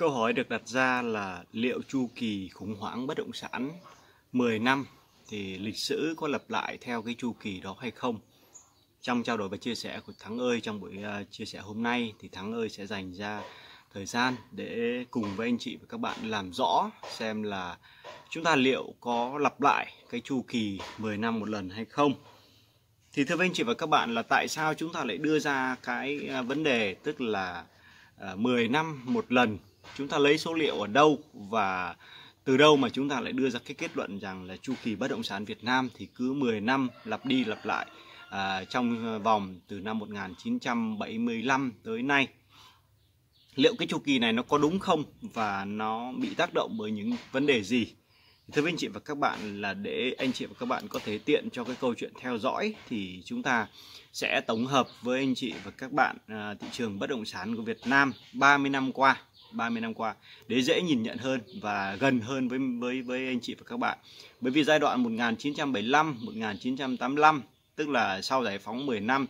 Câu hỏi được đặt ra là liệu chu kỳ khủng hoảng bất động sản 10 năm thì lịch sử có lặp lại theo cái chu kỳ đó hay không? Trong trao đổi và chia sẻ của Thắng ơi trong buổi à, chia sẻ hôm nay thì Thắng ơi sẽ dành ra thời gian để cùng với anh chị và các bạn làm rõ xem là chúng ta liệu có lặp lại cái chu kỳ 10 năm một lần hay không. Thì thưa với anh chị và các bạn là tại sao chúng ta lại đưa ra cái à, vấn đề tức là 10 à, năm một lần chúng ta lấy số liệu ở đâu và từ đâu mà chúng ta lại đưa ra cái kết luận rằng là chu kỳ bất động sản Việt Nam thì cứ 10 năm lặp đi lặp lại à, trong vòng từ năm 1975 tới nay liệu cái chu kỳ này nó có đúng không và nó bị tác động bởi những vấn đề gì thưa anh chị và các bạn là để anh chị và các bạn có thể tiện cho cái câu chuyện theo dõi thì chúng ta sẽ tổng hợp với anh chị và các bạn à, thị trường bất động sản của Việt Nam 30 năm qua 30 năm qua để dễ nhìn nhận hơn và gần hơn với với với anh chị và các bạn. Bởi vì giai đoạn 1975 1985 tức là sau giải phóng 10 năm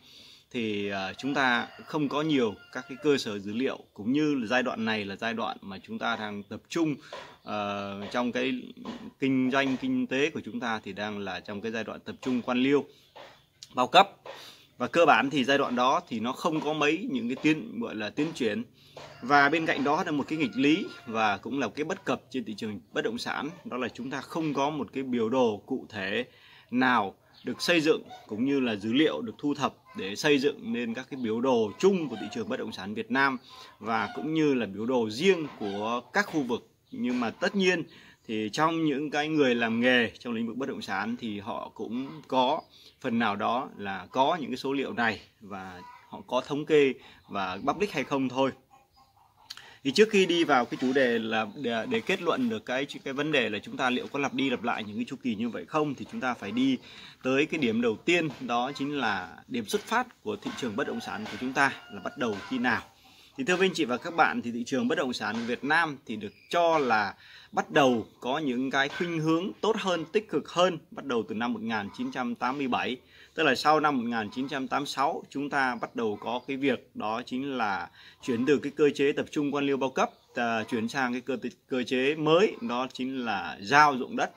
thì ờ, chúng ta không có nhiều các cái cơ sở dữ liệu cũng như giai đoạn này là giai đoạn mà chúng ta đang tập trung uh, trong cái kinh doanh kinh tế của chúng ta thì đang là trong cái giai đoạn tập trung quan liêu bao cấp và cơ bản thì giai đoạn đó thì nó không có mấy những cái tiến gọi là tiến triển và bên cạnh đó là một cái nghịch lý và cũng là một cái bất cập trên thị trường bất động sản đó là chúng ta không có một cái biểu đồ cụ thể nào được xây dựng cũng như là dữ liệu được thu thập để xây dựng nên các cái biểu đồ chung của thị trường bất động sản Việt Nam và cũng như là biểu đồ riêng của các khu vực nhưng mà tất nhiên thì trong những cái người làm nghề trong lĩnh vực bất động sản thì họ cũng có phần nào đó là có những cái số liệu này và họ có thống kê và public hay không thôi thì trước khi đi vào cái chủ đề là để, để kết luận được cái cái vấn đề là chúng ta liệu có lặp đi lặp lại những cái chu kỳ như vậy không thì chúng ta phải đi tới cái điểm đầu tiên đó chính là điểm xuất phát của thị trường bất động sản của chúng ta là bắt đầu khi nào thì thưa với anh chị và các bạn thì thị trường bất động sản Việt Nam thì được cho là bắt đầu có những cái khuynh hướng tốt hơn, tích cực hơn bắt đầu từ năm 1987. Tức là sau năm 1986 chúng ta bắt đầu có cái việc đó chính là chuyển từ cái cơ chế tập trung quan liêu bao cấp uh, chuyển sang cái cơ cơ chế mới đó chính là giao dụng đất,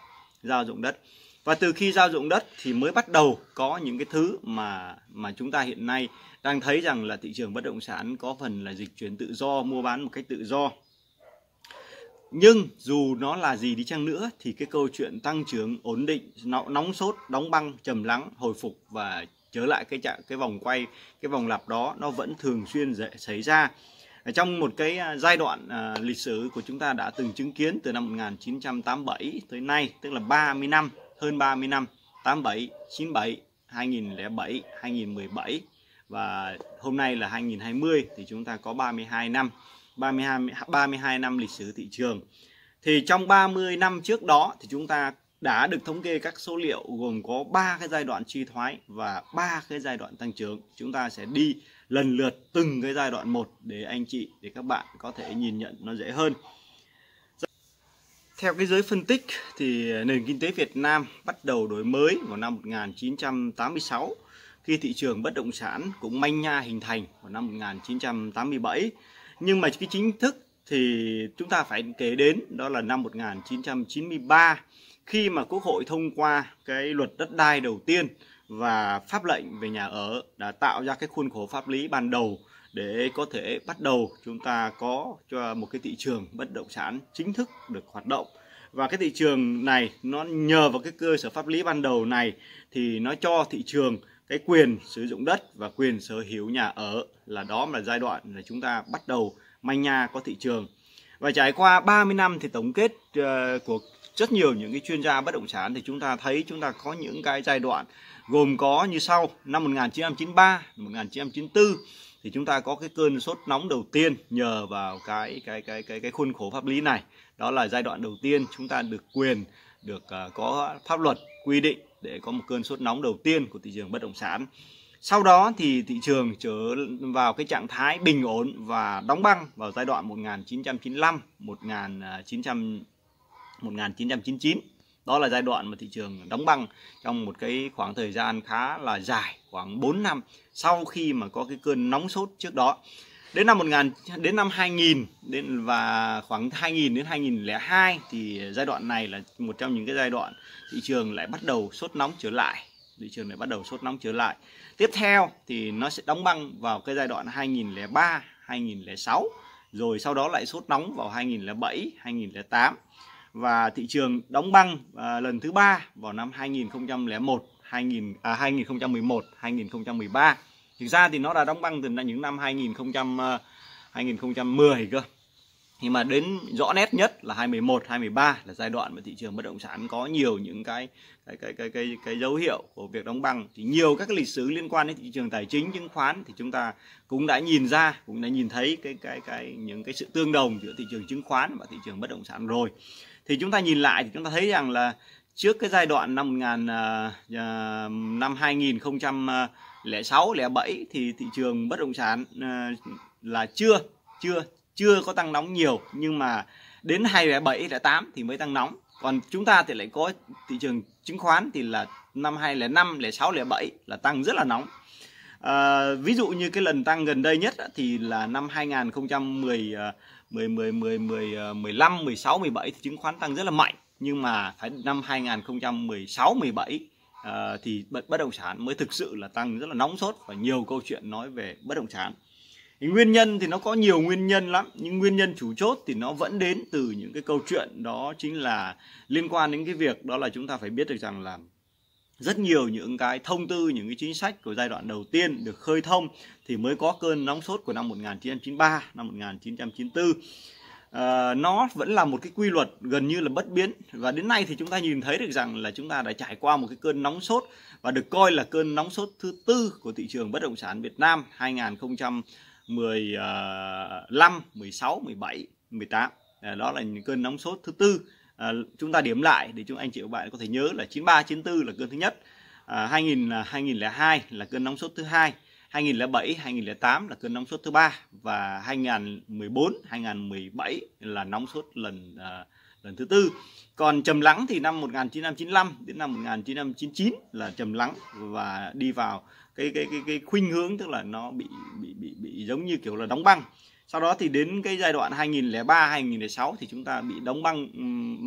giao dụng đất. Và từ khi giao dụng đất thì mới bắt đầu có những cái thứ mà mà chúng ta hiện nay đang thấy rằng là thị trường bất động sản có phần là dịch chuyển tự do mua bán một cách tự do nhưng dù nó là gì đi chăng nữa thì cái câu chuyện tăng trưởng ổn định nóng sốt đóng băng trầm lắng hồi phục và trở lại cái trạng cái vòng quay cái vòng lặp đó nó vẫn thường xuyên xảy ra trong một cái à, giai đoạn à, lịch sử của chúng ta đã từng chứng kiến từ năm 1987 tới nay tức là 30 năm hơn 30 năm 87 97 2007 2017 và hôm nay là 2020 thì chúng ta có 32 năm 32 32 năm lịch sử thị trường. Thì trong 30 năm trước đó thì chúng ta đã được thống kê các số liệu gồm có 3 cái giai đoạn suy thoái và 3 cái giai đoạn tăng trưởng. Chúng ta sẽ đi lần lượt từng cái giai đoạn một để anh chị để các bạn có thể nhìn nhận nó dễ hơn. Theo cái giới phân tích thì nền kinh tế Việt Nam bắt đầu đổi mới vào năm 1986 khi thị trường bất động sản cũng manh nha hình thành vào năm 1987. Nhưng mà cái chính thức thì chúng ta phải kể đến đó là năm 1993 khi mà Quốc hội thông qua cái luật đất đai đầu tiên và pháp lệnh về nhà ở đã tạo ra cái khuôn khổ pháp lý ban đầu để có thể bắt đầu chúng ta có cho một cái thị trường bất động sản chính thức được hoạt động và cái thị trường này nó nhờ vào cái cơ sở pháp lý ban đầu này thì nó cho thị trường cái quyền sử dụng đất và quyền sở hữu nhà ở là đó là giai đoạn là chúng ta bắt đầu manh nha có thị trường. Và trải qua 30 năm thì tổng kết ờ, của rất nhiều những cái chuyên gia bất động sản thì chúng ta thấy chúng ta có những cái giai đoạn gồm có như sau năm 1993, 1994 thì chúng ta có cái cơn sốt nóng đầu tiên nhờ vào cái cái cái cái cái khuôn khổ pháp lý này. Đó là giai đoạn đầu tiên chúng ta được quyền được ờ, có pháp luật quy định để có một cơn sốt nóng đầu tiên của thị trường bất động sản. Sau đó thì thị trường trở vào cái trạng thái bình ổn và đóng băng vào giai đoạn 1995 1900 1999. Đó là giai đoạn mà thị trường đóng băng trong một cái khoảng thời gian khá là dài, khoảng 4 năm sau khi mà có cái cơn nóng sốt trước đó. Đến năm 1000 đến năm 2000 đến và khoảng 2000 đến 2002 thì giai đoạn này là một trong những cái giai đoạn thị trường lại bắt đầu sốt nóng trở lại. Thị trường lại bắt đầu sốt nóng trở lại. Tiếp theo thì nó sẽ đóng băng vào cái giai đoạn 2003, 2006 rồi sau đó lại sốt nóng vào 2007, 2008 và thị trường đóng băng à, lần thứ ba vào năm 2001, 2000 à 2011, 2013 thực ra thì nó đã đóng băng từ những năm 2000 2010 ờ, cơ nhưng mà đến rõ nét nhất là 2011 2013 là giai đoạn mà thị trường bất động sản có nhiều những cái cái cái cái cái, cái dấu hiệu của việc đóng băng thì nhiều các cái lịch sử liên quan đến thị trường tài chính chứng khoán thì chúng ta cũng đã nhìn ra cũng đã nhìn thấy cái cái cái những cái sự tương đồng giữa thị trường chứng khoán và thị trường bất động sản rồi thì chúng ta nhìn lại thì chúng ta thấy rằng là trước cái giai đoạn năm 1000 ờ, ờ, năm 2000 06, 07 thì thị trường bất động sản ờ, là chưa chưa chưa có tăng nóng nhiều nhưng mà đến 2007, 08 thì mới tăng nóng. Còn chúng ta thì lại có thị trường chứng khoán thì là năm 2005, 06, 07 là tăng rất là nóng. À, ví dụ như cái lần tăng gần đây nhất thì là năm 2010 10 10 10 10 15 16 17 thì chứng khoán tăng rất là mạnh nhưng mà phải năm 2016 17 Ờ, thì bất, bất động sản mới thực sự là tăng rất là nóng sốt và nhiều câu chuyện nói về bất động sản thì nguyên nhân thì nó có nhiều nguyên nhân lắm nhưng nguyên nhân chủ chốt thì nó vẫn đến từ những cái câu chuyện đó chính là liên quan đến cái việc đó là chúng ta phải biết được rằng là rất nhiều những cái thông tư những cái chính sách của giai đoạn đầu tiên được khơi thông thì mới có cơn nóng sốt của năm 1993 năm 1994 Ờ, nó vẫn là một cái quy luật gần như là bất biến và đến nay thì chúng ta nhìn thấy được rằng là chúng ta đã trải qua một cái cơn nóng sốt và được coi là cơn nóng sốt thứ tư của thị trường bất động sản Việt Nam 2015, 16, 17, 18 đó là những cơn nóng sốt thứ tư uh, chúng ta điểm lại để chúng anh chị và bạn có thể nhớ là 93, 94 là cơn thứ nhất À, 2000 2002 là cơn nóng sốt thứ hai 2007, 2008 là cơn nóng sốt thứ ba và 2014, 2017 là nóng sốt lần uh, lần thứ tư. Còn trầm lắng thì năm 1995 đến năm 1999 là trầm lắng và đi vào cái cái cái cái khuynh hướng tức là nó bị bị bị bị giống như kiểu là đóng băng sau đó thì đến cái giai đoạn 2003 2006 thì chúng ta bị đóng băng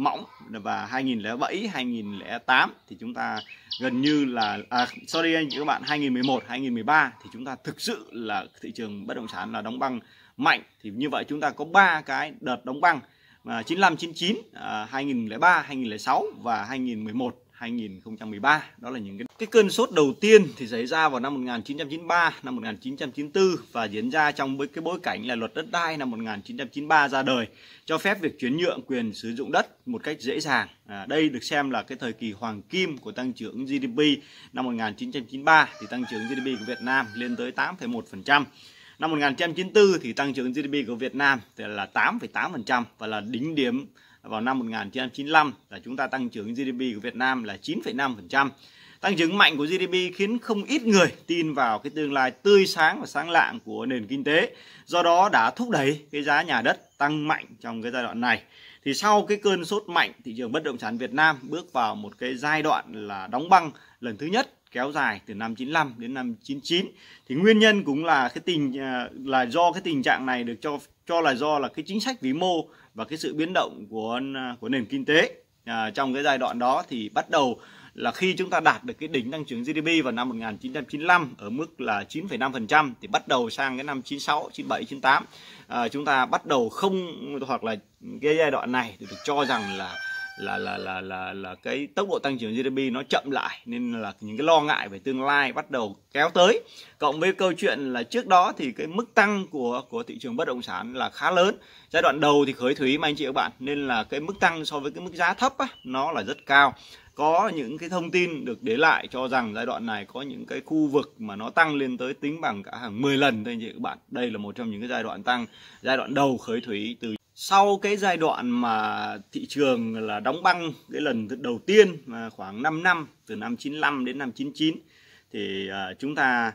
mỏng và 2007 2008 thì chúng ta gần như là à, sorry anh chị các bạn 2011 2013 thì chúng ta thực sự là thị trường bất động sản là đóng băng mạnh thì như vậy chúng ta có ba cái đợt đóng băng mà 95 99 2003 2006 và 2011 2013 đó là những cái cái cơn sốt đầu tiên thì xảy ra vào năm 1993 năm 1994 và diễn ra trong với cái bối cảnh là luật đất đai năm 1993 ra đời cho phép việc chuyển nhượng quyền sử dụng đất một cách dễ dàng à, đây được xem là cái thời kỳ hoàng kim của tăng trưởng GDP năm 1993 thì tăng trưởng GDP của Việt Nam lên tới 8,1% Năm 1994 thì tăng trưởng GDP của Việt Nam là 8,8% và là đỉnh điểm vào năm 1995 là chúng ta tăng trưởng GDP của Việt Nam là 9,5%. Tăng trưởng mạnh của GDP khiến không ít người tin vào cái tương lai tươi sáng và sáng lạng của nền kinh tế. Do đó đã thúc đẩy cái giá nhà đất tăng mạnh trong cái giai đoạn này. Thì sau cái cơn sốt mạnh, thị trường bất động sản Việt Nam bước vào một cái giai đoạn là đóng băng lần thứ nhất kéo dài từ năm 95 đến năm 99 thì nguyên nhân cũng là cái tình à, là do cái tình trạng này được cho cho là do là cái chính sách vĩ mô và cái sự biến động của à, của nền kinh tế à, trong cái giai đoạn đó thì bắt đầu là khi chúng ta đạt được cái đỉnh tăng trưởng GDP vào năm 1995 ở mức là 9,5% thì bắt đầu sang cái năm 96, 97, 98 à, chúng ta bắt đầu không hoặc là cái giai đoạn này thì được cho rằng là là là là là là cái tốc độ tăng trưởng GDP nó chậm lại nên là những cái lo ngại về tương lai bắt đầu kéo tới cộng với câu chuyện là trước đó thì cái mức tăng của của thị trường bất động sản là khá lớn giai đoạn đầu thì khởi thủy mà anh chị các bạn nên là cái mức tăng so với cái mức giá thấp á, nó là rất cao có những cái thông tin được để lại cho rằng giai đoạn này có những cái khu vực mà nó tăng lên tới tính bằng cả hàng 10 lần thôi anh chị các bạn. Đây là một trong những cái giai đoạn tăng giai đoạn đầu khởi thủy từ sau cái giai đoạn mà thị trường là đóng băng cái lần đầu tiên khoảng 5 năm từ năm 95 đến năm 99 thì à, chúng ta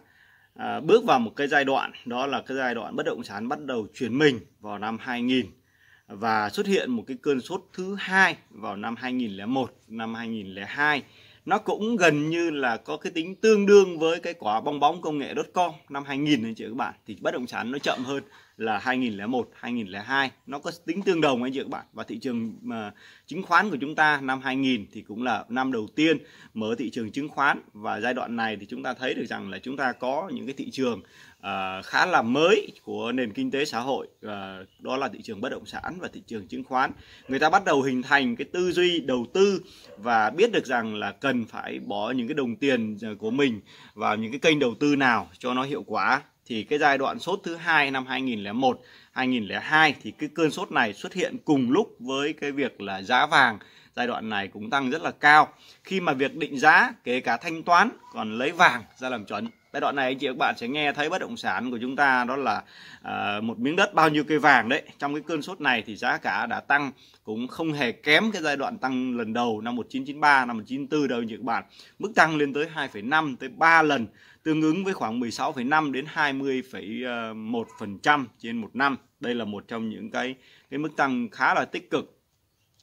à, bước vào một cái giai đoạn đó là cái giai đoạn bất động sản bắt đầu chuyển mình vào năm 2000 và xuất hiện một cái cơn sốt thứ hai vào năm 2001, năm 2002 nó cũng gần như là có cái tính tương đương với cái quả bong bóng công nghệ dot com năm 2000 anh chị các bạn thì bất động sản nó chậm hơn là 2001, 2002 nó có tính tương đồng anh chị các bạn và thị trường mà ờ, chứng khoán của chúng ta năm 2000 thì cũng là năm đầu tiên mở thị trường chứng khoán và giai đoạn này thì chúng ta thấy được rằng là chúng ta có những cái thị trường uh, khá là mới của nền kinh tế xã hội uh, đó là thị trường bất động sản và thị trường chứng khoán người ta bắt đầu hình thành cái tư duy đầu tư và biết được rằng là cần phải bỏ những cái đồng tiền của mình vào những cái kênh đầu tư nào cho nó hiệu quả thì cái giai đoạn sốt thứ hai năm 2001 2002 thì cái cơn sốt này xuất hiện cùng lúc với cái việc là giá vàng giai đoạn này cũng tăng rất là cao khi mà việc định giá kể cả thanh toán còn lấy vàng ra làm chuẩn giai đoạn này anh chị các bạn sẽ nghe thấy bất động sản của chúng ta đó là uh, một miếng đất bao nhiêu cây vàng đấy trong cái cơn sốt này thì giá cả đã tăng cũng không hề kém cái giai đoạn tăng lần đầu năm 1993 năm 1994 đâu anh chị các bạn mức tăng lên tới 2,5 tới 3 lần tương ứng với khoảng 16,5 đến 20,1% trên một năm. Đây là một trong những cái cái mức tăng khá là tích cực.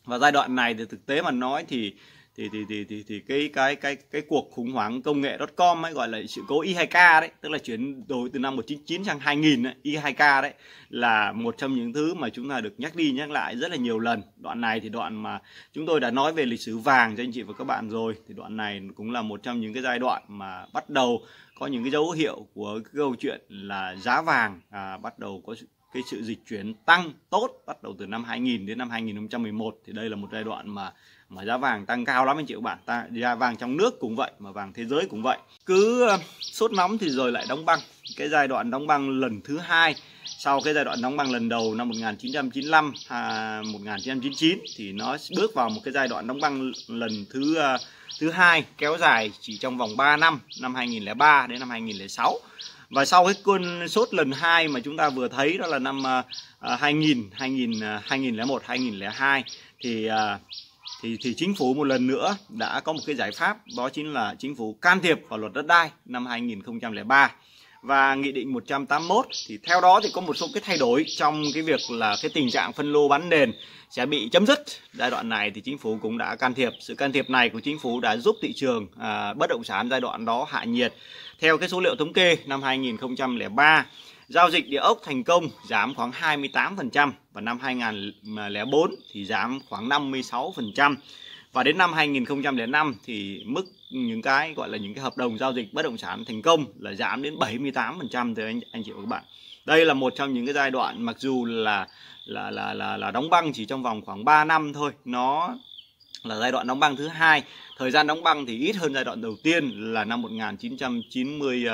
Và giai đoạn này thì thực tế mà nói thì thì thì thì thì, thì cái cái cái cái cuộc khủng hoảng công nghệ dot .com hay gọi là sự cố Y2K đấy, tức là chuyển đổi từ năm 199 sang 2000 ấy, Y2K đấy là một trong những thứ mà chúng ta được nhắc đi nhắc lại rất là nhiều lần. Đoạn này thì đoạn mà chúng tôi đã nói về lịch sử vàng cho anh chị và các bạn rồi thì đoạn này cũng là một trong những cái giai đoạn mà bắt đầu có những cái dấu hiệu của cái câu chuyện là giá vàng à, bắt đầu có cái sự dịch chuyển tăng tốt bắt đầu từ năm 2000 đến năm 2011 thì đây là một giai đoạn mà mà giá vàng tăng cao lắm anh chị các bạn ta giá vàng trong nước cũng vậy mà vàng thế giới cũng vậy cứ ờ, sốt nóng thì rồi lại đóng băng cái giai đoạn đóng băng lần thứ hai sau cái giai đoạn đóng băng lần đầu năm 1995 à, 1999 thì nó bước vào một cái giai đoạn đóng băng lần thứ à, thứ hai kéo dài chỉ trong vòng 3 năm năm 2003 đến năm 2006 và sau cái cơn sốt lần hai mà chúng ta vừa thấy đó là năm à, 2000 2000 2001 2002 thì à, thì thì chính phủ một lần nữa đã có một cái giải pháp đó chính là chính phủ can thiệp vào luật đất đai năm 2003 và nghị định 181 thì theo đó thì có một số cái thay đổi trong cái việc là cái tình trạng phân lô bán nền sẽ bị chấm dứt giai đoạn này thì chính phủ cũng đã can thiệp sự can thiệp này của chính phủ đã giúp thị trường à, bất động sản giai đoạn đó hạ nhiệt theo cái số liệu thống kê năm 2003 Giao dịch địa ốc thành công giảm khoảng 28% và năm 2004 thì giảm khoảng 56% và đến năm 2005 thì mức những cái gọi là những cái hợp đồng giao dịch bất động sản thành công là giảm đến 78% thưa anh anh chị và các bạn. Đây là một trong những cái giai đoạn mặc dù là là là là, là đóng băng chỉ trong vòng khoảng 3 năm thôi, nó là giai đoạn đóng băng thứ hai. Thời gian đóng băng thì ít hơn giai đoạn đầu tiên là năm 1990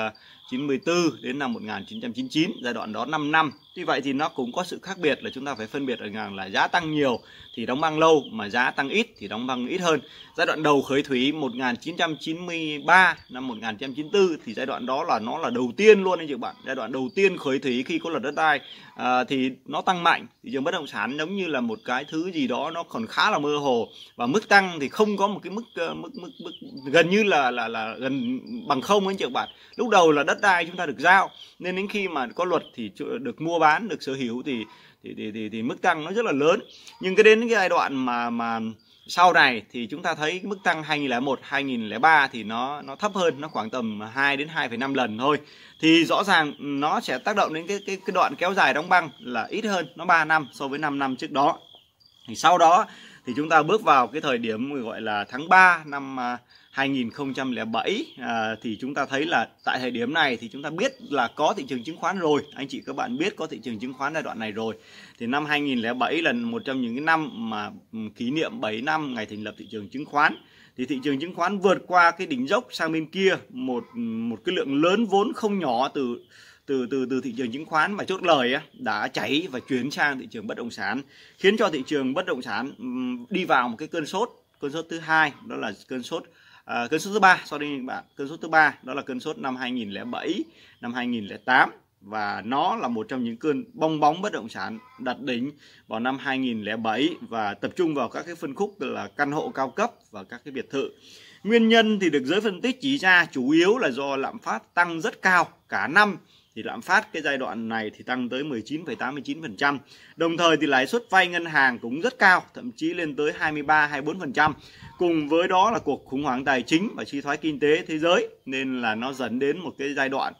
94 đến năm 1999, giai đoạn đó 5 năm Tuy vậy thì nó cũng có sự khác biệt là chúng ta phải phân biệt ở rằng là giá tăng nhiều thì đóng băng lâu mà giá tăng ít thì đóng băng ít hơn. Giai đoạn đầu khởi thủy 1993 năm 1994 thì giai đoạn đó là nó là đầu tiên luôn anh chị bạn. Giai đoạn đầu tiên khởi thủy khi có luật đất đai à, thì nó tăng mạnh. Thị trường bất động sản giống như là một cái thứ gì đó nó còn khá là mơ hồ và mức tăng thì không có một cái mức ờ, mức mức, mức gần như là là là gần bằng không anh chị bạn. Lúc đầu là đất đai chúng ta được giao nên đến khi mà có luật thì được mua bán được sở hữu thì thì, thì thì thì mức tăng nó rất là lớn nhưng cái đến cái giai đoạn mà mà sau này thì chúng ta thấy mức tăng 2001 2003 thì nó nó thấp hơn nó khoảng tầm 2 đến 2,5 lần thôi thì rõ ràng nó sẽ tác động đến cái cái cái đoạn kéo dài đóng băng là ít hơn nó 3 năm so với 5 năm trước đó thì sau đó thì chúng ta bước vào cái thời điểm gọi là tháng 3 năm à, 2007 à, thì chúng ta thấy là tại thời điểm này thì chúng ta biết là có thị trường chứng khoán rồi anh chị các bạn biết có thị trường chứng khoán giai đoạn này rồi thì năm 2007 là một trong những cái năm mà ừ, kỷ niệm 7 năm ngày thành lập thị trường chứng khoán thì thị trường chứng khoán vượt qua cái đỉnh dốc sang bên kia một một cái lượng lớn vốn không nhỏ từ từ từ từ thị trường chứng khoán mà chốt lời đã cháy và chuyển sang thị trường bất động sản khiến cho thị trường bất động sản ừ, đi vào một cái cơn sốt cơn sốt thứ hai đó là cơn sốt à, cơn sốt thứ ba sau đây bạn cơn sốt thứ ba đó là cơn sốt năm 2007 năm 2008 và nó là một trong những cơn bong bóng bất động sản đặt đỉnh vào năm 2007 và tập trung vào các cái phân khúc là căn hộ cao cấp và các cái biệt thự. Nguyên nhân thì được giới phân tích chỉ ra chủ yếu là do lạm phát tăng rất cao cả năm thì lạm phát cái giai đoạn này thì tăng tới 19,89%. Đồng thời thì lãi suất vay ngân hàng cũng rất cao, thậm chí lên tới 23 24%. Cùng với đó là cuộc khủng hoảng tài chính và suy thoái kinh tế thế giới nên là nó dẫn đến một cái giai đoạn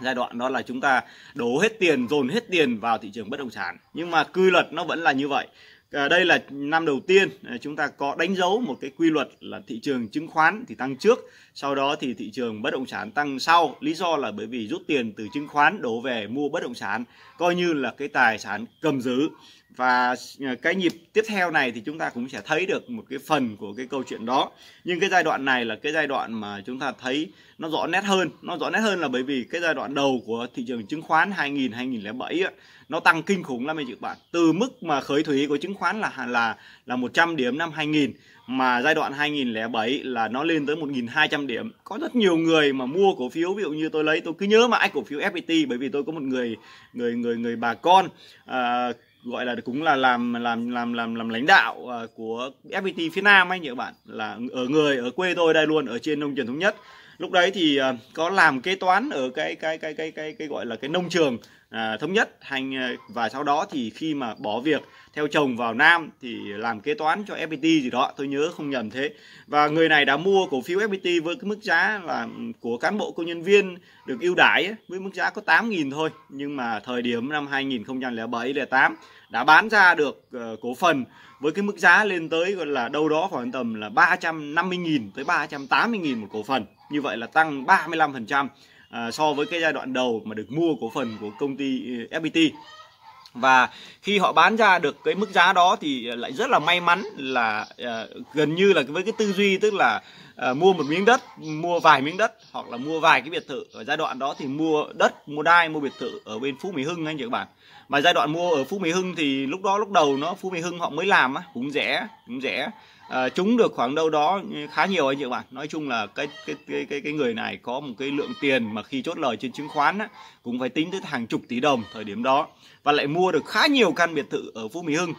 giai đoạn đó là chúng ta đổ hết tiền dồn hết tiền vào thị trường bất động sản nhưng mà quy luật nó vẫn là như vậy Ờ, đây là năm đầu tiên ờ, chúng ta có đánh dấu một cái quy luật là thị trường chứng khoán thì tăng trước sau đó thì thị trường bất động sản tăng sau lý do là bởi vì rút tiền từ chứng khoán đổ về mua bất động sản coi như là cái tài sản cầm giữ và ờ, cái nhịp tiếp theo này thì chúng ta cũng sẽ thấy được một cái phần của cái câu chuyện đó nhưng cái giai đoạn này là cái giai đoạn mà chúng ta thấy nó rõ nét hơn nó rõ nét hơn là bởi vì cái giai đoạn đầu của thị trường chứng khoán 2000 2007 ấy, nó tăng kinh khủng lắm anh chị bạn từ mức mà khởi thủy của chứng khoán là là là 100 điểm năm 2000 mà giai đoạn 2007 là nó lên tới 1.200 điểm có rất nhiều người mà mua cổ phiếu ví dụ như tôi lấy tôi cứ nhớ mãi cổ phiếu FPT bởi vì tôi có một người người người người bà con à, gọi là cũng là làm làm làm làm làm lãnh đạo à, của FPT phía Nam anh nhỉ các bạn là ở người ở quê tôi đây luôn ở trên nông trường thống nhất lúc đấy thì ờ, có làm kế toán ở cái cái cái cái cái, cái gọi là cái nông trường à, thống nhất hành ờ, và sau đó thì khi mà bỏ việc theo chồng vào Nam thì làm kế toán cho FPT gì đó tôi nhớ không nhầm thế và người này đã mua cổ phiếu FPT với cái mức giá là ừ, của cán bộ công nhân viên được ưu đãi với mức giá có 8.000 thôi nhưng mà thời điểm năm 2007 08 đã bán ra được ờ, cổ phần với cái mức giá lên tới gọi là đâu đó khoảng tầm là 350.000 tới 380.000 một cổ phần như vậy là tăng 35% à, so với cái giai đoạn đầu mà được mua cổ phần của công ty ờ, FPT và khi họ bán ra được cái mức giá đó thì lại rất là may mắn là ờ, gần như là với cái tư duy tức là ờ, mua một miếng đất mua vài miếng đất hoặc là mua vài cái biệt thự ở giai đoạn đó thì mua đất mua đai mua biệt thự ở bên phú mỹ hưng anh chị các bạn mà giai đoạn mua ở phú mỹ hưng thì lúc đó lúc đầu nó phú mỹ hưng họ mới làm á cũng rẻ cũng rẻ à, trúng được khoảng đâu đó khá nhiều anh chị bạn nói chung là cái cái cái cái cái người này có một cái lượng tiền mà khi chốt lời trên chứng khoán á, cũng phải tính tới hàng chục tỷ đồng thời điểm đó và lại mua được khá nhiều căn biệt thự ở Phú Mỹ Hưng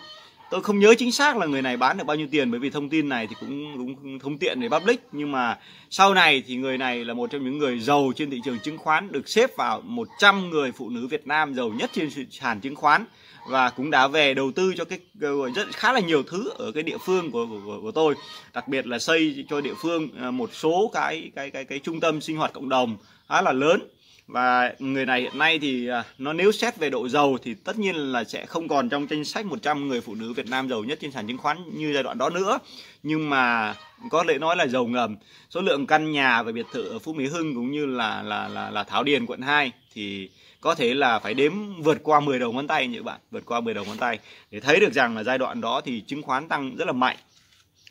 tôi không nhớ chính xác là người này bán được bao nhiêu tiền bởi vì thông tin này thì cũng đúng thông tiện để public nhưng mà sau này thì người này là một trong những người giàu trên thị trường chứng khoán được xếp vào 100 người phụ nữ Việt Nam giàu nhất trên sàn chứng khoán và cũng đã về đầu tư cho cái rất khá là nhiều thứ ở cái địa phương của của, của tôi đặc biệt là xây cho địa phương ờ, một số cái cái cái cái trung tâm sinh hoạt cộng đồng khá là lớn và người này hiện nay thì à, nó nếu xét về độ giàu thì tất nhiên là sẽ không còn trong danh sách 100 người phụ nữ Việt Nam giàu nhất trên sàn chứng khoán như giai đoạn đó nữa nhưng mà có lẽ nói là giàu ngầm số lượng căn nhà và biệt thự ở Phú Mỹ Hưng cũng như là là là, là Thảo Điền quận 2 thì có thể là phải đếm vượt qua 10 đầu ngón tay như bạn vượt qua 10 đầu ngón tay để thấy được rằng là giai đoạn đó thì chứng khoán tăng rất là mạnh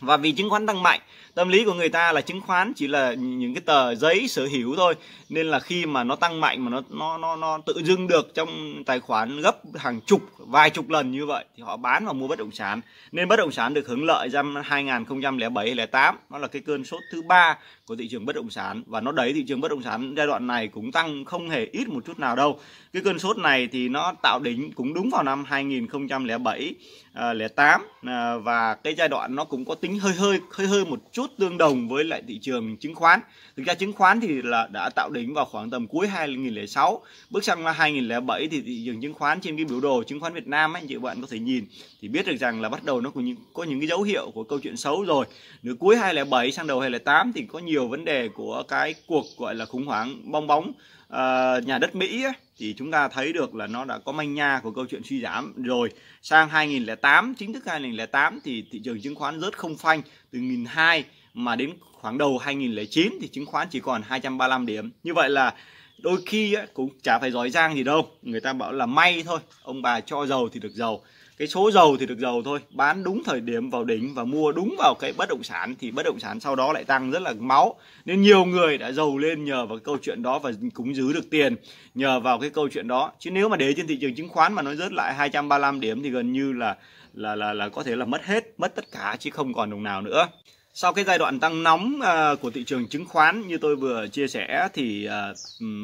và vì chứng khoán tăng mạnh tâm lý của người ta là chứng khoán chỉ là những cái tờ giấy sở hữu thôi nên là khi mà nó tăng mạnh mà nó nó nó nó tự dưng được trong tài khoản gấp hàng chục vài chục lần như vậy thì họ bán và mua bất động sản nên bất động sản được hưởng lợi năm 2007 08 nó là cái cơn sốt thứ ba của thị trường bất động sản và nó đẩy thị trường bất động sản giai đoạn này cũng tăng không hề ít một chút nào đâu cái cơn sốt này thì nó tạo đỉnh cũng đúng vào năm 2007 08 à, à, và cái giai đoạn nó cũng có tính hơi hơi hơi hơi một chút chút tương đồng với lại thị trường chứng khoán. Thực ra chứng khoán thì là đã tạo đỉnh vào khoảng tầm cuối 2006, bước sang năm 2007 thì thị trường chứng khoán trên cái biểu đồ chứng khoán Việt Nam ấy, anh chị bạn có thể nhìn thì biết được rằng là bắt đầu nó có những có những cái dấu hiệu của câu chuyện xấu rồi. Nửa cuối 2007 sang đầu 2008 thì có nhiều vấn đề của cái cuộc gọi là khủng hoảng bong bóng Ờ, nhà đất Mỹ ấy, thì chúng ta thấy được là nó đã có manh nha của câu chuyện suy giảm rồi sang 2008 chính thức 2008 thì thị trường chứng khoán rớt không phanh từ 1002 mà đến khoảng đầu 2009 thì chứng khoán chỉ còn 235 điểm như vậy là đôi khi ấy, cũng chả phải giỏi giang gì đâu người ta bảo là may thôi ông bà cho giàu thì được giàu cái số giàu thì được giàu thôi bán đúng thời điểm vào đỉnh và mua đúng vào cái bất động sản thì bất động sản sau đó lại tăng rất là máu nên nhiều người đã giàu lên nhờ vào câu chuyện đó và cũng giữ được tiền nhờ vào cái câu chuyện đó chứ nếu mà để trên thị trường chứng khoán mà nó rớt lại 235 điểm thì gần như là là là là có thể là mất hết mất tất cả chứ không còn đồng nào nữa sau cái giai đoạn tăng nóng à, của thị trường chứng khoán như tôi vừa chia sẻ thì à,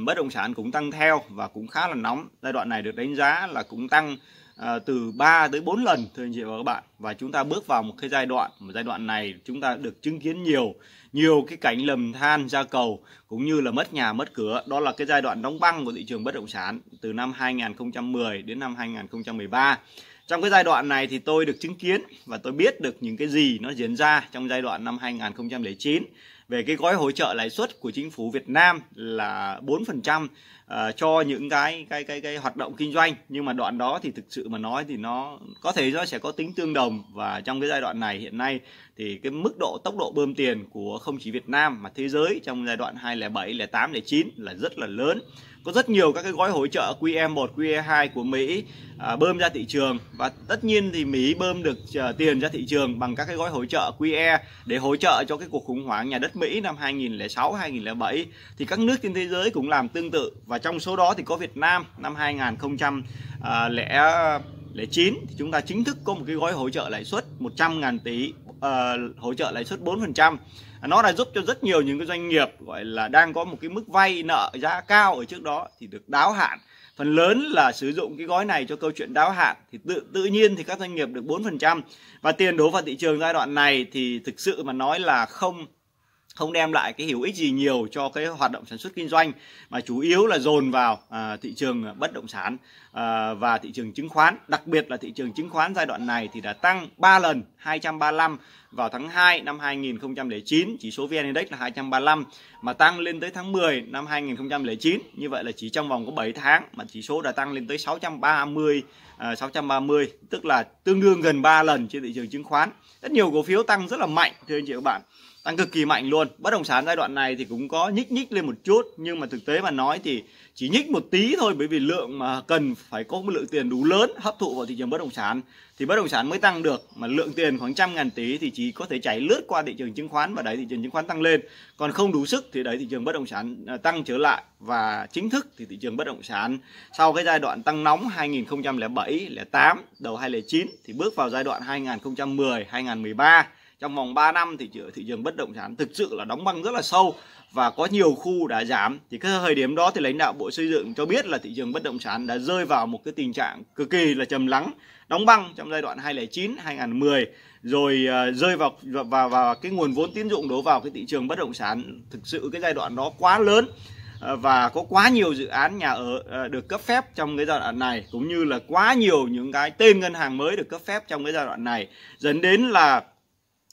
bất động sản cũng tăng theo và cũng khá là nóng giai đoạn này được đánh giá là cũng tăng à, từ 3 tới 4 lần thưa anh chị và các bạn và chúng ta bước vào một cái giai đoạn một giai đoạn này chúng ta được chứng kiến nhiều nhiều cái cảnh lầm than ra cầu cũng như là mất nhà mất cửa đó là cái giai đoạn đóng băng của thị trường bất động sản từ năm 2010 đến năm 2013 trong cái giai đoạn này thì tôi được chứng kiến và tôi biết được những cái gì nó diễn ra trong giai đoạn năm 2009 về cái gói hỗ trợ lãi suất của chính phủ Việt Nam là 4% uh, ờ, cho những cái cái cái cái hoạt động kinh doanh nhưng mà đoạn đó thì thực sự mà nói thì nó có thể nó sẽ có tính tương đồng và trong cái giai đoạn này hiện nay thì cái mức độ tốc độ bơm tiền của không chỉ Việt Nam mà thế giới trong giai đoạn 2007, 2008, 2009 là rất là lớn có rất nhiều các cái gói hỗ trợ QE1, QE2 của Mỹ à, bơm ra thị trường và tất nhiên thì Mỹ bơm được à, tiền ra thị trường bằng các cái gói hỗ trợ QE để hỗ trợ cho cái cuộc khủng hoảng nhà đất Mỹ năm 2006 2007 thì các nước trên thế giới cũng làm tương tự và trong số đó thì có Việt Nam năm 2009 thì chúng ta chính thức có một cái gói hỗ trợ lãi suất 100.000 tỷ uh, hỗ trợ lãi suất 4% nó đã giúp cho rất nhiều những cái doanh nghiệp gọi là đang có một cái mức vay nợ giá cao ở trước đó thì được đáo hạn phần lớn là sử dụng cái gói này cho câu chuyện đáo hạn thì tự tự nhiên thì các doanh nghiệp được 4% và tiền đổ vào thị trường giai đoạn này thì thực sự mà nói là không không đem lại cái hữu ích gì nhiều cho cái hoạt động sản xuất kinh doanh mà chủ yếu là dồn vào à, thị trường bất động sản à, và thị trường chứng khoán đặc biệt là thị trường chứng khoán giai đoạn này thì đã tăng 3 lần 235 vào tháng 2 năm 2009 chỉ số VN Index là 235 mà tăng lên tới tháng 10 năm 2009 như vậy là chỉ trong vòng có 7 tháng mà chỉ số đã tăng lên tới 630 à, 630 tức là tương đương gần 3 lần trên thị trường chứng khoán rất nhiều cổ phiếu tăng rất là mạnh thưa anh chị các bạn tăng cực kỳ mạnh luôn bất động sản giai đoạn này thì cũng có nhích nhích lên một chút nhưng mà thực tế mà nói thì chỉ nhích một tí thôi bởi vì lượng mà cần phải có một lượng tiền đủ lớn hấp thụ vào thị trường bất động sản thì bất động sản mới tăng được mà lượng tiền khoảng trăm ngàn tỷ thì chỉ có thể chảy lướt qua thị trường chứng khoán và đẩy thị trường chứng khoán tăng lên còn không đủ sức thì đẩy thị trường bất động sản à, tăng trở lại và chính thức thì thị trường bất động sản sau cái giai đoạn tăng nóng 2007, 08 đầu 2009 thì bước vào giai đoạn 2010, 2013 trong vòng 3 năm thì thị trường bất động sản thực sự là đóng băng rất là sâu và có nhiều khu đã giảm thì cái thời điểm đó thì lãnh đạo bộ xây dựng cho biết là thị trường bất động sản đã rơi vào một cái tình trạng cực kỳ là trầm lắng đóng băng trong giai đoạn 2009 2010 rồi uh, rơi vào vào vào cái nguồn vốn tín dụng đổ vào cái thị trường bất động sản thực sự cái giai đoạn đó quá lớn ờ, và có quá nhiều dự án nhà ở ờ, được cấp phép trong cái giai đoạn này cũng như là quá nhiều những cái tên ngân hàng mới được cấp phép trong cái giai đoạn này dẫn đến là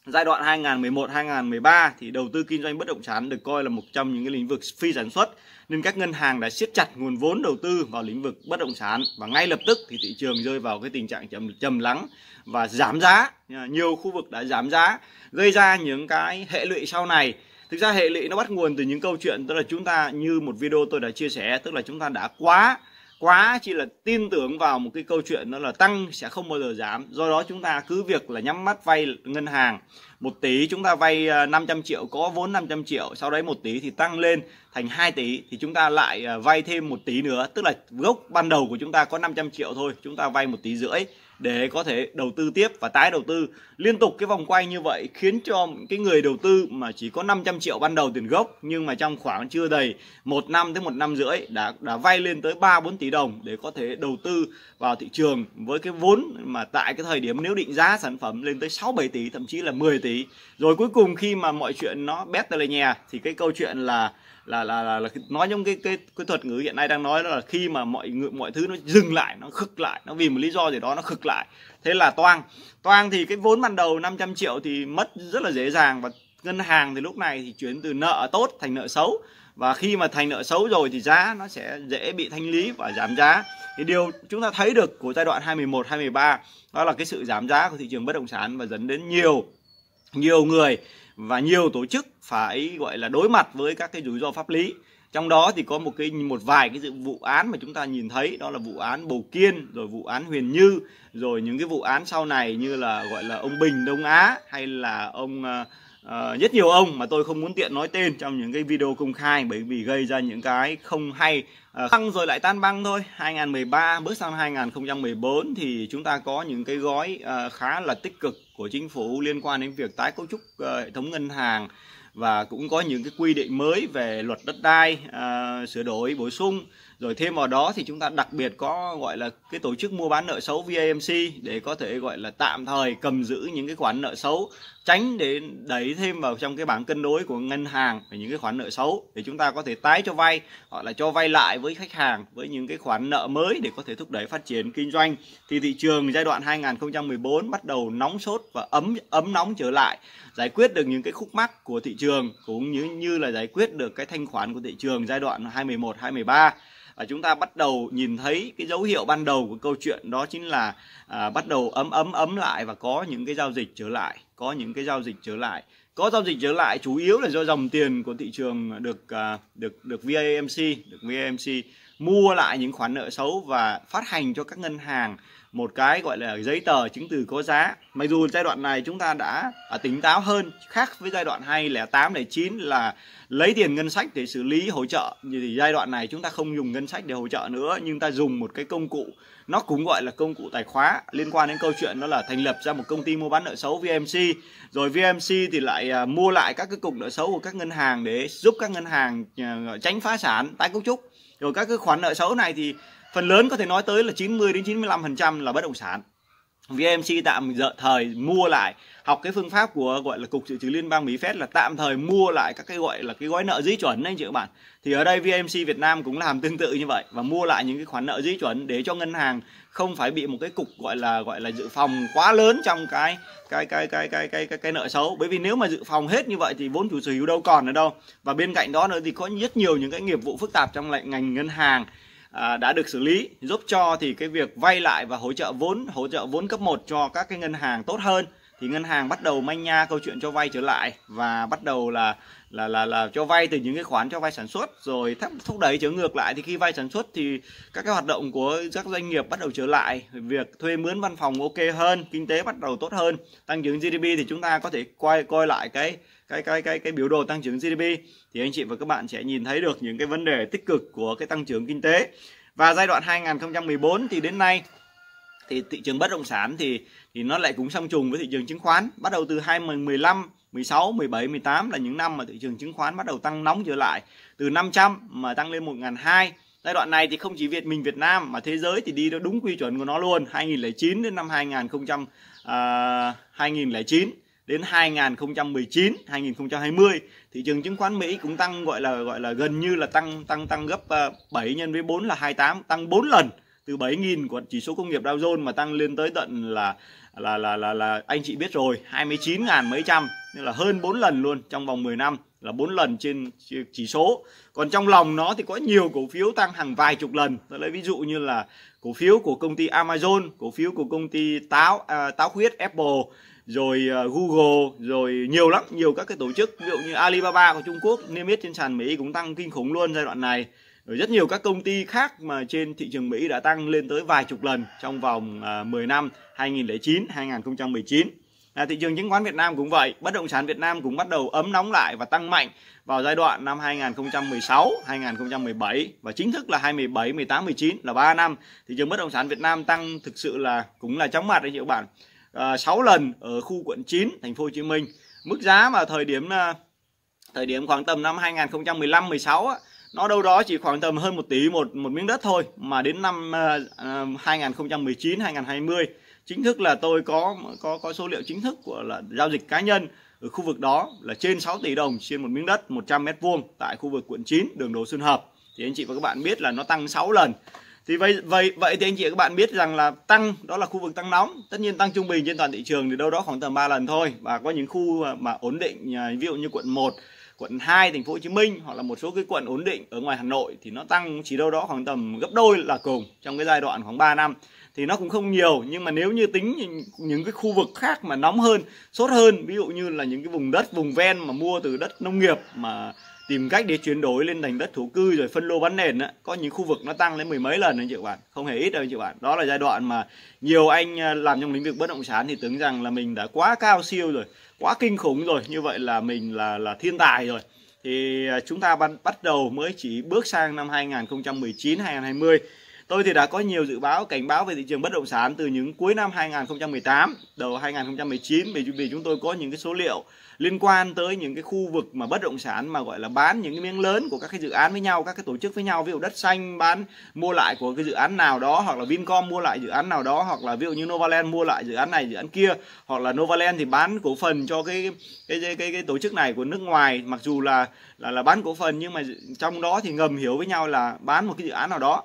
giai đoạn 2011-2013 thì đầu tư kinh doanh bất động sản được coi là một trong những cái lĩnh vực phi sản xuất nên các ngân hàng đã siết chặt nguồn vốn đầu tư vào lĩnh vực bất động sản và ngay lập tức thì thị trường rơi vào cái tình trạng trầm trầm lắng và giảm giá nhiều khu vực đã giảm giá gây ra những cái hệ lụy sau này thực ra hệ lụy nó bắt nguồn từ những câu chuyện tức là chúng ta như một video tôi đã chia sẻ tức là chúng ta đã quá quá chỉ là tin tưởng vào một cái câu chuyện đó là tăng sẽ không bao giờ giảm do đó chúng ta cứ việc là nhắm mắt vay ngân hàng một tỷ chúng ta vay 500 à, triệu có vốn 500 triệu sau đấy một tỷ thì tăng lên thành 2 tỷ thì chúng ta lại à, vay thêm một tỷ nữa tức là gốc ban đầu của chúng ta có 500 triệu thôi chúng ta vay một tỷ rưỡi để có thể đầu tư tiếp và tái đầu tư liên tục cái vòng quay như vậy khiến cho cái người đầu tư mà chỉ có 500 triệu ban đầu tiền gốc nhưng mà trong khoảng chưa đầy một năm tới một năm rưỡi đã đã vay lên tới 3 4 tỷ đồng để có thể đầu tư vào thị trường với cái vốn mà tại cái thời điểm nếu định giá sản phẩm lên tới 6 7 tỷ thậm chí là 10 tỷ. Rồi cuối cùng khi mà mọi chuyện nó bét lên nhà thì cái câu chuyện là là là là, là nói những cái cái cái thuật ngữ hiện nay đang nói đó là khi mà mọi mọi thứ nó dừng lại nó khực lại nó vì một lý do gì đó nó khực lại thế là toang toang thì cái vốn ban đầu 500 triệu thì mất rất là dễ dàng và ngân hàng thì lúc này thì chuyển từ nợ tốt thành nợ xấu và khi mà thành nợ xấu rồi thì giá nó sẽ dễ bị thanh lý và giảm giá thì điều chúng ta thấy được của giai đoạn 2011 2013 đó là cái sự giảm giá của thị trường bất động sản và dẫn đến nhiều nhiều người và nhiều tổ chức phải gọi là đối mặt với các cái rủi ro pháp lý trong đó thì có một cái một vài cái vụ án mà chúng ta nhìn thấy đó là vụ án bầu kiên rồi vụ án huyền như rồi những cái vụ án sau này như là gọi là ông bình đông á hay là ông uh, rất nhiều ông mà tôi không muốn tiện nói tên trong những cái video công khai bởi vì gây ra những cái không hay uh, rồi lại tan băng thôi 2013 bước sang 2014 thì chúng ta có những cái gói uh, khá là tích cực của chính phủ liên quan đến việc tái cấu trúc ờ, hệ thống ngân hàng và cũng có những cái quy định mới về luật đất đai à, sửa đổi bổ sung rồi thêm vào đó thì chúng ta đặc biệt có gọi là cái tổ chức mua bán nợ xấu VAMC để có thể gọi là tạm thời cầm giữ những cái khoản nợ xấu tránh để đẩy thêm vào trong cái bảng cân đối của ngân hàng về những cái khoản nợ xấu để chúng ta có thể tái cho vay hoặc là cho vay lại với khách hàng với những cái khoản nợ mới để có thể thúc đẩy phát triển kinh doanh thì thị trường giai đoạn 2014 bắt đầu nóng sốt và ấm ấm nóng trở lại giải quyết được những cái khúc mắc của thị trường cũng như như là giải quyết được cái thanh khoản của thị trường giai đoạn 2011 2013 và chúng ta bắt đầu nhìn thấy cái dấu hiệu ban đầu của câu chuyện đó chính là à, bắt đầu ấm ấm ấm lại và có những cái giao dịch trở lại có những cái giao dịch trở lại có giao dịch trở lại chủ yếu là do dòng tiền của thị trường được à, được được VAMC được VAMC mua lại những khoản nợ xấu và phát hành cho các ngân hàng một cái gọi là giấy tờ chứng từ có giá. Mặc dù giai đoạn này chúng ta đã à, tỉnh táo hơn, khác với giai đoạn 2008 09 là lấy tiền ngân sách để xử lý hỗ trợ. Như thì giai đoạn này chúng ta không dùng ngân sách để hỗ trợ nữa nhưng ta dùng một cái công cụ nó cũng gọi là công cụ tài khóa liên quan đến câu chuyện đó là thành lập ra một công ty mua bán nợ xấu VMC. Rồi VMC thì lại à, mua lại các cái cục nợ xấu của các ngân hàng để giúp các ngân hàng à, tránh phá sản, tái cấu trúc. Rồi các cái khoản nợ xấu này thì phần lớn có thể nói tới là 90 đến 95% là bất động sản VMC tạm dợ thời mua lại học cái phương pháp của gọi là cục dự trữ liên bang Mỹ Fed là tạm thời mua lại các cái gọi là cái gói nợ dĩ chuẩn đấy anh chị các bạn. Thì ở đây VMC Việt Nam cũng làm tương tự như vậy và mua lại những cái khoản nợ dĩ chuẩn để cho ngân hàng không phải bị một cái cục gọi là gọi là dự phòng quá lớn trong cái cái cái cái cái cái cái, cái nợ xấu bởi vì nếu mà dự phòng hết như vậy thì vốn chủ sở hữu đâu còn ở đâu. Và bên cạnh đó nữa thì có rất nhiều những cái nghiệp vụ phức tạp trong lại ngành ngân hàng À, đã được xử lý giúp cho thì cái việc vay lại và hỗ trợ vốn hỗ trợ vốn cấp 1 cho các cái ngân hàng tốt hơn thì ngân hàng bắt đầu manh nha câu chuyện cho vay trở lại và bắt đầu là là là là cho vay từ những cái khoản cho vay sản xuất rồi thúc đẩy trở ngược lại thì khi vay sản xuất thì các cái hoạt động của các doanh nghiệp bắt đầu trở lại việc thuê mướn văn phòng ok hơn kinh tế bắt đầu tốt hơn tăng trưởng GDP thì chúng ta có thể quay coi lại cái cái cái cái cái biểu đồ tăng trưởng GDP thì anh chị và các bạn sẽ nhìn thấy được những cái vấn đề tích cực của cái tăng trưởng kinh tế và giai đoạn 2014 thì đến nay thì thị trường bất động sản thì thì nó lại cũng song trùng với thị trường chứng khoán bắt đầu từ 2015 16, 17, 18 là những năm mà thị trường chứng khoán bắt đầu tăng nóng trở lại từ 500 mà tăng lên 1.200 giai đoạn này thì không chỉ Việt mình Việt Nam mà thế giới thì đi đúng quy chuẩn của nó luôn 2009 đến năm 2000 à, 2009 đến 2019 2020 thị trường chứng khoán Mỹ cũng tăng gọi là gọi là gần như là tăng tăng tăng gấp 7 ờ, nhân với 4 là 28 tăng 4 lần từ 7.000 của chỉ số công nghiệp Dow Jones mà tăng lên tới tận là là là là là anh chị biết rồi 29.000 mấy trăm nên là hơn 4 lần luôn trong vòng 10 năm là 4 lần trên chỉ số. Còn trong lòng nó thì có nhiều cổ phiếu tăng hàng vài chục lần. Tôi lấy ví dụ như là cổ phiếu của công ty Amazon, cổ phiếu của công ty táo à, táo khuyết Apple rồi à, Google rồi nhiều lắm nhiều các cái tổ chức ví dụ như Alibaba của Trung Quốc niêm yết trên sàn Mỹ cũng tăng kinh khủng luôn giai đoạn này rồi rất nhiều các công ty khác mà trên thị trường Mỹ đã tăng lên tới vài chục lần trong vòng uh, à, 10 năm 2009 2019 À, thị trường chứng khoán Việt Nam cũng vậy, bất động sản Việt Nam cũng bắt đầu ấm nóng lại và tăng mạnh vào giai đoạn năm 2016, 2017 và chính thức là 2017, 18, 19 là 3 năm thị trường bất động sản Việt Nam tăng thực sự là cũng là chóng mặt đấy các bạn à, 6 lần ở khu quận 9 thành phố Hồ Chí Minh. Mức giá mà thời điểm à, thời điểm khoảng tầm năm 2015 16 á nó đâu đó chỉ khoảng tầm hơn 1 tỷ một một miếng đất thôi mà đến năm uh, 2019 2020 chính thức là tôi có có có số liệu chính thức của là giao dịch cá nhân ở khu vực đó là trên 6 tỷ đồng trên một miếng đất 100 mét vuông tại khu vực quận 9 đường Đồ Xuân Hợp thì anh chị và các bạn biết là nó tăng 6 lần thì vậy vậy vậy thì anh chị các bạn biết rằng là tăng đó là khu vực tăng nóng tất nhiên tăng trung bình trên toàn thị trường thì đâu đó khoảng tầm 3 lần thôi và có những khu mà ổn định à, ví dụ như quận 1 quận 2 thành phố Hồ Chí Minh hoặc là một số cái quận ổn định ở ngoài Hà Nội thì nó tăng chỉ đâu đó khoảng tầm gấp đôi là cùng trong cái giai đoạn khoảng 3 năm thì nó cũng không nhiều nhưng mà nếu như tính những cái khu vực khác mà nóng hơn sốt hơn ví dụ như là những cái vùng đất vùng ven mà mua từ đất nông nghiệp mà tìm cách để chuyển đổi lên thành đất thổ cư rồi phân lô bán nền á có những khu vực nó tăng lên mười mấy lần anh chị bạn không hề ít đâu anh chị bạn đó là giai đoạn mà nhiều anh à, làm trong lĩnh vực bất động sản thì tưởng rằng là mình đã quá cao siêu rồi quá kinh khủng rồi như vậy là mình là là thiên tài rồi thì à, chúng ta bắt bắt đầu mới chỉ bước sang năm 2019 2020 Tôi thì đã có nhiều dự báo cảnh báo về thị trường bất động sản từ những cuối năm 2018 đầu 2019 vì vì chúng tôi có những cái số liệu liên quan tới những cái khu vực mà bất động sản mà gọi là bán những cái miếng lớn của các cái dự án với nhau các cái tổ chức với nhau ví dụ đất xanh bán mua lại của cái dự án nào đó hoặc là Vincom mua lại dự án nào đó hoặc là ví dụ như Novaland mua lại dự án này dự án kia hoặc là Novaland thì bán cổ phần cho cái cái cái cái, cái tổ chức này của nước ngoài mặc dù là là là bán cổ phần nhưng mà trong đó thì ngầm hiểu với nhau là bán một cái dự án nào đó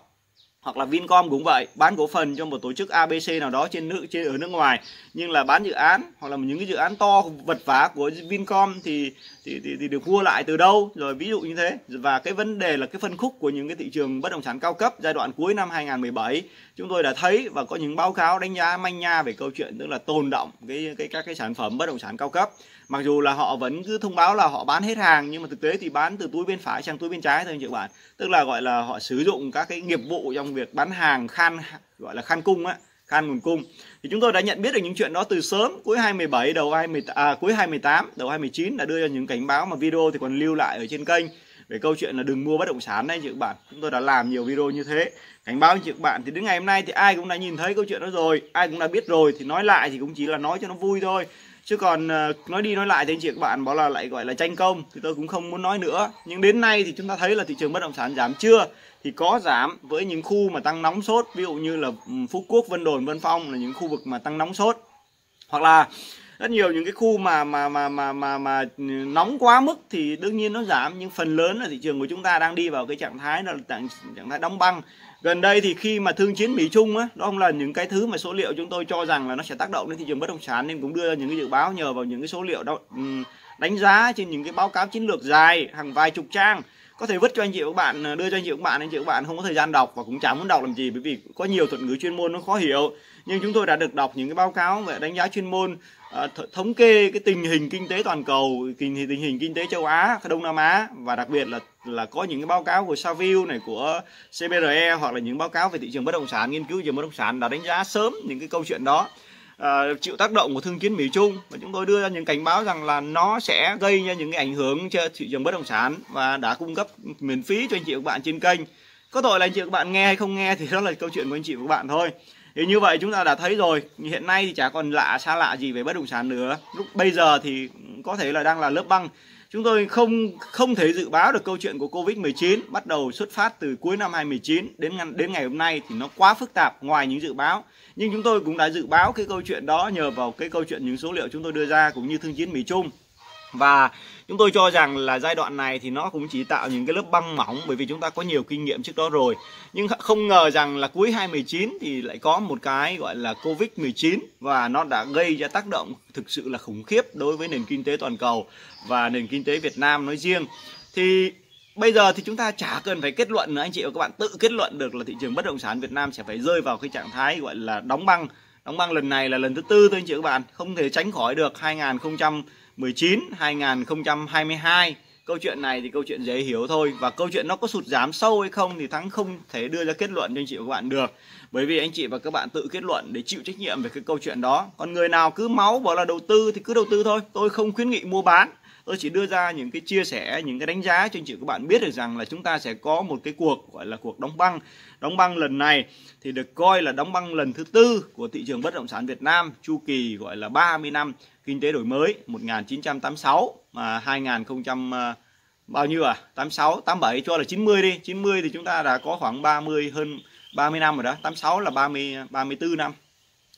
hoặc là Vincom cũng vậy bán cổ phần cho một tổ chức ABC nào đó trên nước trên ở nước ngoài nhưng là bán dự án hoặc là những cái dự án to vật vả của Vincom thì thì, thì thì được mua lại từ đâu rồi ví dụ như thế và cái vấn đề là cái phân khúc của những cái thị trường bất động sản cao cấp giai đoạn cuối năm 2017 chúng tôi đã thấy và có những báo cáo đánh giá manh nha về câu chuyện tức là tồn động cái cái các cái sản phẩm bất động sản cao cấp mặc dù là họ vẫn cứ thông báo là họ bán hết hàng nhưng mà thực tế thì bán từ túi bên phải sang túi bên trái thôi anh chị bạn tức là gọi là họ sử dụng các cái nghiệp vụ trong việc bán hàng khan gọi là khan cung á khan nguồn cung thì chúng tôi đã nhận biết được những chuyện đó từ sớm cuối 2017 đầu 20 à, cuối 2018 đầu 2019 đã đưa ra những cảnh báo mà video thì còn lưu lại ở trên kênh về câu chuyện là đừng mua bất động sản đấy anh chị bạn chúng tôi đã làm nhiều video như thế cảnh báo chị các bạn thì đến ngày hôm nay thì ai cũng đã nhìn thấy câu chuyện đó rồi ai cũng đã biết rồi thì nói lại thì cũng chỉ là nói cho nó vui thôi chứ còn ờ, nói đi nói lại thì anh chị các bạn bảo là lại gọi là tranh công thì tôi cũng không muốn nói nữa nhưng đến nay thì chúng ta thấy là thị trường bất động sản giảm chưa thì có giảm với những khu mà tăng nóng sốt ví dụ như là phú quốc vân đồn vân phong là những khu vực mà tăng nóng sốt hoặc là rất nhiều những cái khu mà mà mà mà mà mà nóng quá mức thì đương nhiên nó giảm nhưng phần lớn là thị trường của chúng ta đang đi vào cái trạng thái là trạng trạng thái đóng băng gần đây thì khi mà thương chiến Mỹ Trung á, đó cũng là những cái thứ mà số liệu chúng tôi cho rằng là nó sẽ tác động đến thị trường bất động sản nên cũng đưa ra những cái dự báo nhờ vào những cái số liệu đó, ừ, đánh giá trên những cái báo cáo chiến lược dài hàng vài chục trang có thể vứt cho anh chị và các bạn ờ, đưa cho anh chị và các bạn anh chị và các bạn không có thời gian đọc và cũng chẳng muốn đọc làm gì bởi vì có nhiều thuật ngữ chuyên môn nó khó hiểu nhưng chúng tôi đã được đọc những cái báo cáo về đánh giá chuyên môn à, thống kê cái tình hình kinh tế toàn cầu, tình, tình hình kinh tế châu Á, Đông Nam Á và đặc biệt là là có những cái báo cáo của Saville này của CBRE hoặc là những báo cáo về thị trường bất động sản, nghiên cứu về bất động sản đã đánh giá sớm những cái câu chuyện đó. À, chịu tác động của thương chiến Mỹ Trung và chúng tôi đưa ra những cảnh báo rằng là nó sẽ gây ra những cái ảnh hưởng cho thị trường bất động sản và đã cung cấp miễn phí cho anh chị và các bạn trên kênh có tội là anh chị và các bạn nghe hay không nghe thì đó là câu chuyện của anh chị và các bạn thôi thì như vậy chúng ta đã thấy rồi hiện nay thì chả còn lạ xa lạ gì về bất động sản nữa lúc bây giờ thì có thể là đang là lớp băng chúng tôi không không thể dự báo được câu chuyện của covid 19 bắt đầu xuất phát từ cuối năm 2019 đến đến ngày hôm nay thì nó quá phức tạp ngoài những dự báo nhưng chúng tôi cũng đã dự báo cái câu chuyện đó nhờ vào cái câu chuyện những số liệu chúng tôi đưa ra cũng như thương chiến Mỹ Trung và chúng tôi cho rằng là giai đoạn này thì nó cũng chỉ tạo những cái lớp băng mỏng bởi vì chúng ta có nhiều kinh nghiệm trước đó rồi nhưng không ngờ rằng là cuối 2019 thì lại có một cái gọi là covid 19 và nó đã gây ra tác động thực sự là khủng khiếp đối với nền kinh tế toàn cầu và nền kinh tế Việt Nam nói riêng thì bây giờ thì chúng ta chả cần phải kết luận nữa anh chị và các bạn tự kết luận được là thị trường bất động sản Việt Nam sẽ phải rơi vào cái trạng thái gọi là đóng băng đóng băng lần này là lần thứ tư thôi anh chị và các bạn không thể tránh khỏi được 2000 19 2022 câu chuyện này thì câu chuyện dễ hiểu thôi và câu chuyện nó có sụt giảm sâu hay không thì thắng không thể đưa ra kết luận cho anh chị và các bạn được bởi vì anh chị và các bạn tự kết luận để chịu trách nhiệm về cái câu chuyện đó còn người nào cứ máu bảo là đầu tư thì cứ đầu tư thôi tôi không khuyến nghị mua bán tôi chỉ đưa ra những cái chia sẻ những cái đánh giá cho anh chị các bạn biết được rằng là chúng ta sẽ có một cái cuộc gọi là cuộc đóng băng đóng băng lần này thì được coi là đóng băng lần thứ tư của thị trường bất động sản Việt Nam chu kỳ gọi là 30 năm kinh tế đổi mới 1986 mà 2000 à, bao nhiêu à 86 87 cho là 90 đi 90 thì chúng ta đã có khoảng 30 hơn 30 năm rồi đó 86 là 30 34 năm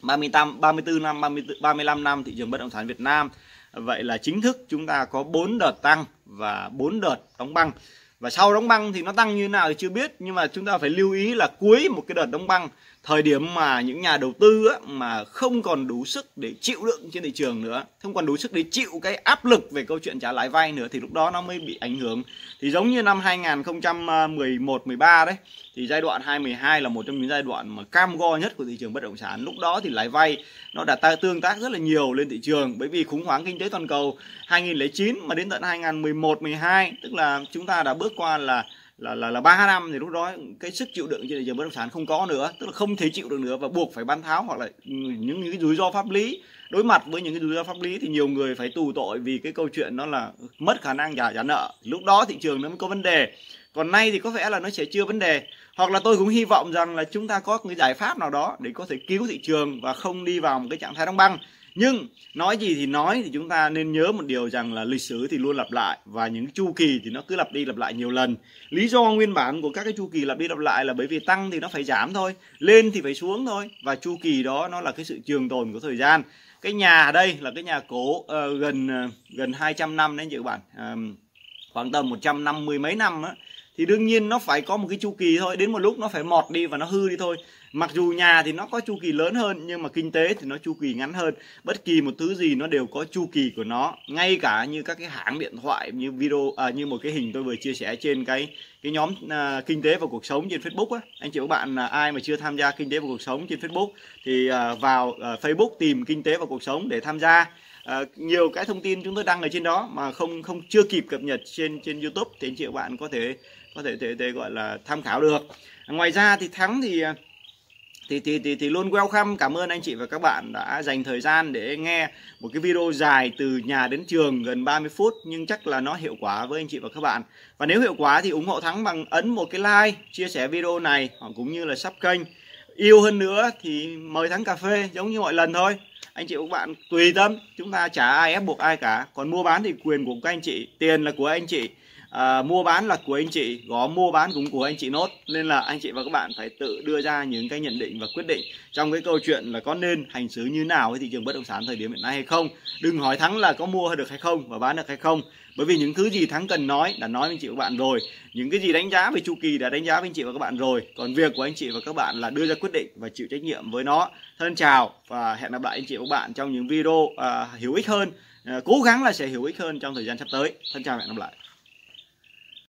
35 34 năm 30, 35 năm thị trường bất động sản Việt Nam Vậy là chính thức chúng ta có 4 đợt tăng và 4 đợt đóng băng. Và sau đóng băng thì nó tăng như nào thì chưa biết nhưng mà chúng ta phải lưu ý là cuối một cái đợt đóng băng thời điểm mà những nhà đầu tư á, mà không còn đủ sức để chịu đựng trên thị trường nữa không còn đủ sức để chịu cái áp lực về câu chuyện trả lãi vay nữa thì lúc đó nó mới bị ảnh hưởng thì giống như năm 2011 13 đấy thì giai đoạn 2012 là một trong những giai đoạn mà cam go nhất của thị trường bất động sản lúc đó thì lãi vay nó đã tương tác rất là nhiều lên thị trường bởi vì khủng hoảng kinh tế toàn cầu 2009 mà đến tận 2011 12 tức là chúng ta đã bước qua là là là là ba năm thì lúc đó cái sức chịu đựng trên thị trường bất động sản không có nữa tức là không thể chịu được nữa và buộc phải bán tháo hoặc là những những cái rủi ro pháp lý đối mặt với những cái rủi ro pháp lý thì nhiều người phải tù tội vì cái câu chuyện nó là mất khả năng trả trả nợ lúc đó thị trường nó mới có vấn đề còn nay thì có vẻ là nó sẽ chưa vấn đề hoặc là tôi cũng hy vọng rằng là chúng ta có cái giải pháp nào đó để có thể cứu thị trường và không đi vào một cái trạng thái đóng băng nhưng nói gì thì nói thì chúng ta nên nhớ một điều rằng là lịch sử thì luôn lặp lại và những chu kỳ thì nó cứ lặp đi lặp lại nhiều lần lý do nguyên bản của các cái chu kỳ lặp đi lặp lại là bởi vì tăng thì nó phải giảm thôi lên thì phải xuống thôi và chu kỳ đó nó là cái sự trường tồn của thời gian cái nhà đây là cái nhà cổ uh, gần uh, gần 200 năm đấy các bạn uh, khoảng tầm 150 mấy năm á thì đương nhiên nó phải có một cái chu kỳ thôi đến một lúc nó phải mọt đi và nó hư đi thôi mặc dù nhà thì nó có chu kỳ lớn hơn nhưng mà kinh tế thì nó chu kỳ ngắn hơn bất kỳ một thứ gì nó đều có chu kỳ của nó ngay cả như các cái hãng điện thoại như video à, như một cái hình tôi vừa chia sẻ trên cái cái nhóm à, kinh tế và cuộc sống trên Facebook á anh chị và các bạn à, ai mà chưa tham gia kinh tế và cuộc sống trên Facebook thì à, vào à, Facebook tìm kinh tế và cuộc sống để tham gia À, nhiều cái thông tin chúng tôi đăng ở trên đó mà không không chưa kịp cập nhật trên trên YouTube thì anh chị và bạn có thể có thể, thể, thể gọi là tham khảo được. À, ngoài ra thì thắng thì à, thì thì thì thì luôn welcome cảm ơn anh chị và các bạn đã dành thời gian để nghe một cái video dài từ nhà đến trường gần 30 phút nhưng chắc là nó hiệu quả với anh chị và các bạn và nếu hiệu quả thì ủng hộ thắng bằng ấn một cái like chia sẻ video này hoặc cũng như là sub kênh yêu hơn nữa thì mời thắng cà phê giống như mọi lần thôi anh chị và các bạn tùy tâm chúng ta chả ai ép buộc ai cả còn mua bán thì quyền của các anh chị tiền là của anh chị à, mua bán là của anh chị có mua bán cũng của anh chị nốt nên là anh chị và các bạn phải tự đưa ra những cái nhận định và quyết định trong cái câu chuyện là có nên hành xử như nào với thị trường bất động sản thời điểm hiện nay hay không đừng hỏi thắng là có mua được hay không và bán được hay không bởi vì những thứ gì thắng cần nói đã nói với anh chị và các bạn rồi những cái gì đánh giá về chu kỳ đã đánh giá với anh chị và các bạn rồi còn việc của anh chị và các bạn là đưa ra quyết định và chịu trách nhiệm với nó thân chào và hẹn gặp lại anh chị và các bạn trong những video à, hữu ích hơn ờ, cố gắng là sẽ hữu ích hơn trong thời gian sắp tới thân chào và hẹn gặp lại